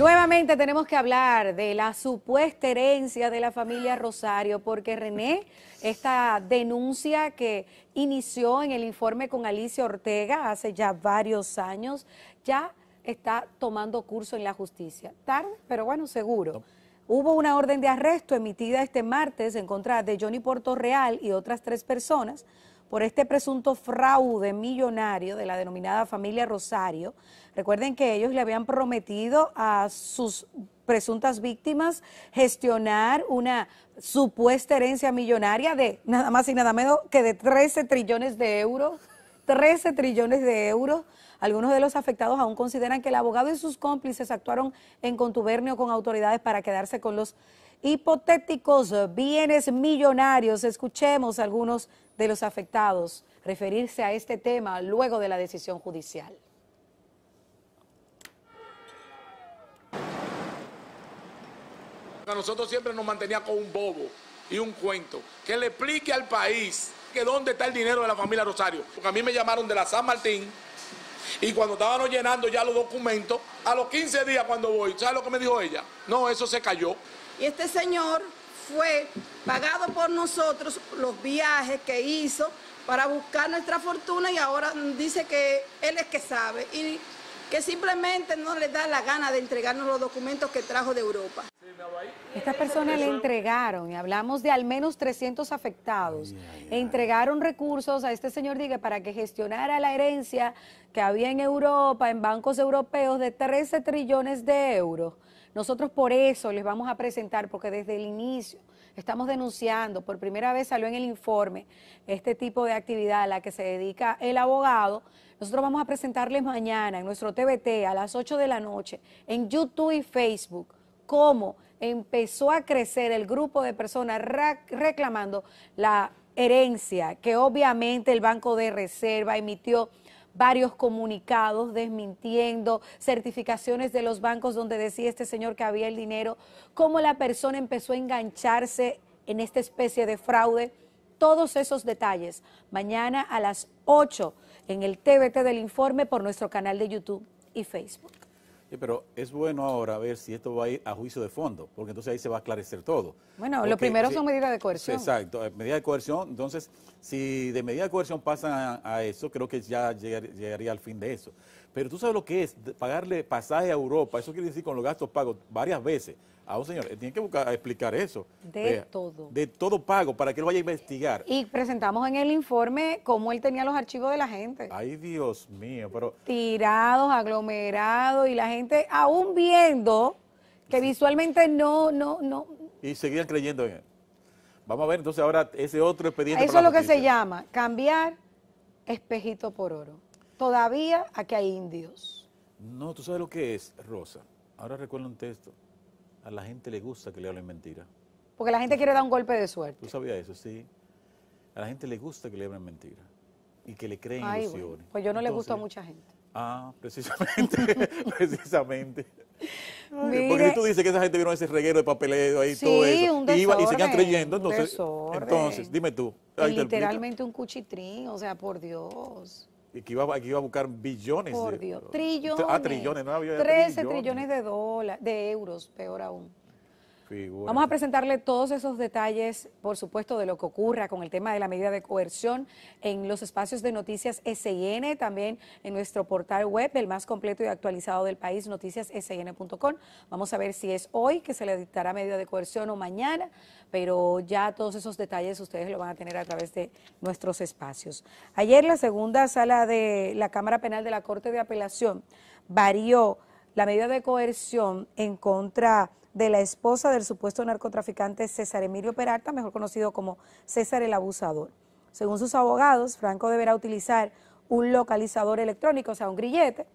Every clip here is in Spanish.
Nuevamente tenemos que hablar de la supuesta herencia de la familia Rosario, porque René, esta denuncia que inició en el informe con Alicia Ortega hace ya varios años, ya está tomando curso en la justicia. Tarde, pero bueno, seguro. Hubo una orden de arresto emitida este martes en contra de Johnny Portorreal y otras tres personas por este presunto fraude millonario de la denominada familia Rosario. Recuerden que ellos le habían prometido a sus presuntas víctimas gestionar una supuesta herencia millonaria de nada más y nada menos que de 13 trillones de euros, 13 trillones de euros algunos de los afectados aún consideran que el abogado y sus cómplices actuaron en contubernio con autoridades para quedarse con los hipotéticos bienes millonarios. Escuchemos a algunos de los afectados referirse a este tema luego de la decisión judicial. A nosotros siempre nos mantenía con un bobo y un cuento. Que le explique al país que dónde está el dinero de la familia Rosario. Porque a mí me llamaron de la San Martín y cuando estábamos llenando ya los documentos, a los 15 días cuando voy, ¿sabes lo que me dijo ella? No, eso se cayó. Y este señor fue pagado por nosotros los viajes que hizo para buscar nuestra fortuna y ahora dice que él es que sabe. Y que simplemente no les da la gana de entregarnos los documentos que trajo de Europa. Estas personas le entregaron, y hablamos de al menos 300 afectados, entregaron recursos a este señor Digue para que gestionara la herencia que había en Europa, en bancos europeos, de 13 trillones de euros. Nosotros por eso les vamos a presentar, porque desde el inicio estamos denunciando, por primera vez salió en el informe este tipo de actividad a la que se dedica el abogado. Nosotros vamos a presentarles mañana en nuestro TBT a las 8 de la noche en YouTube y Facebook cómo empezó a crecer el grupo de personas reclamando la herencia que obviamente el Banco de Reserva emitió varios comunicados desmintiendo, certificaciones de los bancos donde decía este señor que había el dinero, cómo la persona empezó a engancharse en esta especie de fraude. Todos esos detalles mañana a las 8 en el TVT del informe por nuestro canal de YouTube y Facebook pero es bueno ahora ver si esto va a ir a juicio de fondo, porque entonces ahí se va a esclarecer todo. Bueno, lo primero son medidas de coerción. Exacto, eh, medidas de coerción. Entonces, si de medida de coerción pasan a, eso, creo que ya llegaría al fin de eso. Pero tú sabes lo que es pagarle pasaje a Europa, eso quiere decir con los gastos pagos varias veces a un señor. tiene que buscar, explicar eso. De todo. De todo pago, para que él vaya a investigar. Y presentamos en el informe cómo él tenía los archivos de la gente. Ay, Dios mío, pero... Tirados, aglomerados, y la gente aún viendo que visualmente no, no, no... Y seguían creyendo en él. Vamos a ver entonces ahora ese otro expediente. Eso es lo que se llama cambiar espejito por oro. Todavía aquí hay indios. No, tú sabes lo que es, Rosa. Ahora recuerdo un texto a la gente le gusta que le hablen mentiras. Porque la gente quiere dar un golpe de suerte. Tú sabías eso, sí. A la gente le gusta que le hablen mentiras y que le creen ilusiones. pues yo no le gusto a mucha gente. Ah, precisamente, precisamente. Porque tú dices que esa gente vieron ese reguero de papeleo ahí, todo eso. Un desorden, y, se creyendo. Entonces, entonces dime tú. literalmente un cuchitrín, o sea, por Dios. Y que iba, que iba a buscar billones. Por Dios, trillones. Ah, trillones, no 13 trillones. trillones de dólares, de euros, peor aún. Vamos a presentarle todos esos detalles, por supuesto, de lo que ocurra con el tema de la medida de coerción en los espacios de noticias SN, también en nuestro portal web, el más completo y actualizado del país, noticiassn.com. Vamos a ver si es hoy que se le dictará medida de coerción o mañana, pero ya todos esos detalles ustedes lo van a tener a través de nuestros espacios. Ayer la segunda sala de la Cámara Penal de la Corte de Apelación varió la medida de coerción en contra de la esposa del supuesto narcotraficante César Emilio Peralta, mejor conocido como César el Abusador. Según sus abogados, Franco deberá utilizar un localizador electrónico, o sea, un grillete,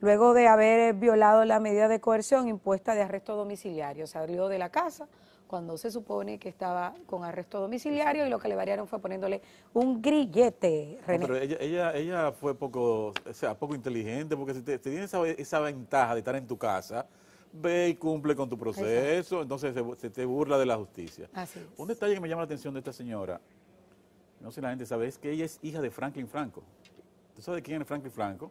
luego de haber violado la medida de coerción impuesta de arresto domiciliario. abrió de la casa cuando se supone que estaba con arresto domiciliario y lo que le variaron fue poniéndole un grillete, pero ella, ella, ella, fue poco, sea, poco inteligente, porque si tiene esa, esa, ventaja de estar en tu casa, ve y cumple con tu proceso, entonces se, te burla de la justicia. Un detalle que me llama la atención de esta señora, no sé si la gente sabe, es que ella es hija de Franklin Franco. ¿Tú sabes quién es Franklin Franco?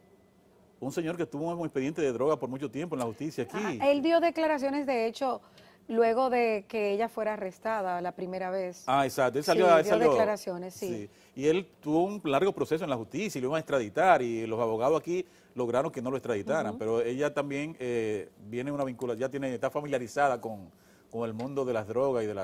Un señor que tuvo un expediente de droga por mucho tiempo en la justicia aquí. él dio declaraciones, de hecho, Luego de que ella fuera arrestada la primera vez. Ah, exacto. Él salió, sí, declaraciones, sí. Y él tuvo un largo proceso en la justicia y lo iban a extraditar y los abogados aquí lograron que no lo extraditaran. Pero ella también eh, viene una vinculación, ya tiene, está familiarizada con, el mundo de las drogas y de,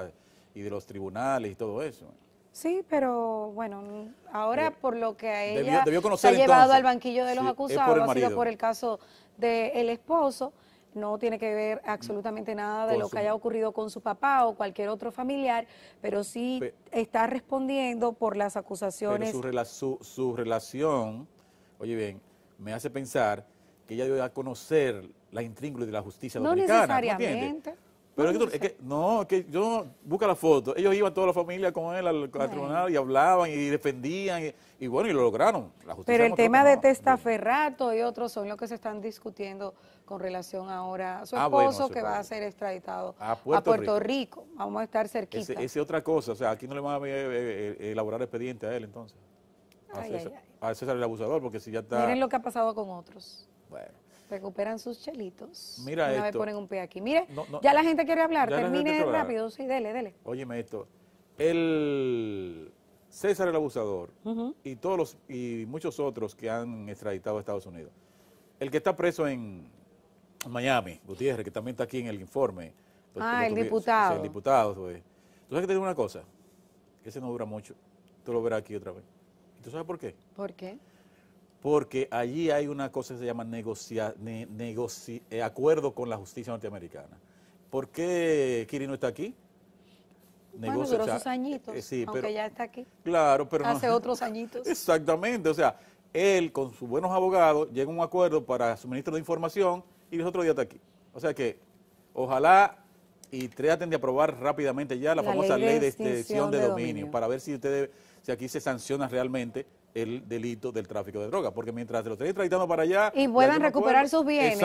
y de los tribunales y todo eso. Sí, pero bueno, ahora eh, por lo que a ella se ha llevado al banquillo de los acusados, ha sido por el caso del esposo no tiene que ver absolutamente nada de lo que haya ocurrido con su papá o cualquier otro familiar, pero sí está respondiendo por las acusaciones. Pero su, relación, oye bien, me hace pensar que ella debe a conocer la intrínseca de la justicia dominicana. ¿no no, es que yo, busca la foto. Ellos iban toda la familia con él al, tribunal y hablaban y defendían y, bueno, y lo lograron. Pero el tema de testaferrato y otros son los que se están discutiendo con relación ahora a su ah, esposo que va a ser extraditado a Puerto, Rico. Vamos a estar cerquita. Esa es otra cosa, o sea, aquí no le van a eh, eh, eh, elaborar expediente a él entonces. a, César, el abusador, porque si ya está... Miren lo que ha pasado con otros. Bueno. Recuperan sus chelitos. Mira Una vez ponen un pie aquí. Mire, ya la gente quiere hablar. Termine rápido. Sí, dele, dele. Óyeme esto. El César el abusador y todos los y muchos otros que han extraditado a Estados Unidos. El que está preso en Miami, Gutiérrez, que también está aquí en el informe. Pues, ah, el diputado. el diputado. Pues. Tú sabes que te digo una cosa. Ese no dura mucho. Tú lo verás aquí otra vez. ¿Y tú sabes por qué? ¿Por qué? porque allí hay una cosa que se llama eh, acuerdo con la justicia norteamericana. ¿Por qué Kiri no está aquí? Negocio, duró añitos, Claro, pero Hace otros añitos. Exactamente, o sea, él con sus buenos abogados llega a un acuerdo para suministro de información y el otro día está aquí. O sea que, ojalá y traten de aprobar rápidamente ya la, famosa ley de, extensión de de, dominio, para ver si ustedes, si aquí se sanciona realmente el delito del tráfico de drogas, porque mientras lo estén traitando para allá... Y puedan recuperar sus bienes.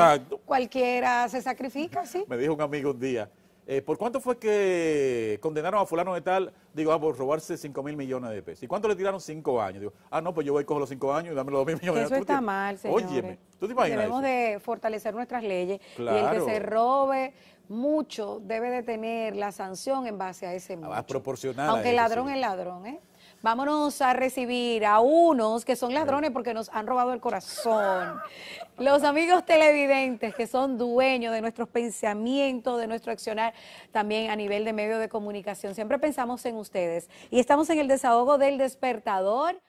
Cualquiera se sacrifica, sí. Me dijo un amigo un día, eh, ¿por cuánto fue que condenaron a fulano de tal? Digo, ah, por robarse 5 mil millones de pesos. ¿Y cuánto le tiraron? 5 años. Digo, ah, no, pues yo voy cojo los 5 años y dame los 2 mil millones. Eso está mal, señor. Óyeme, ¿tú te imaginas Debemos de fortalecer nuestras leyes y el que se robe mucho debe de tener la sanción en base a ese ah, mucho. proporcional. Aunque el ladrón es ladrón, ¿eh? Vámonos a recibir a unos que son ladrones porque nos han robado el corazón. Los amigos televidentes que son dueños de nuestros pensamientos, de nuestro accionar, también a nivel de medio de comunicación. Siempre pensamos en ustedes. Y estamos en el desahogo del despertador.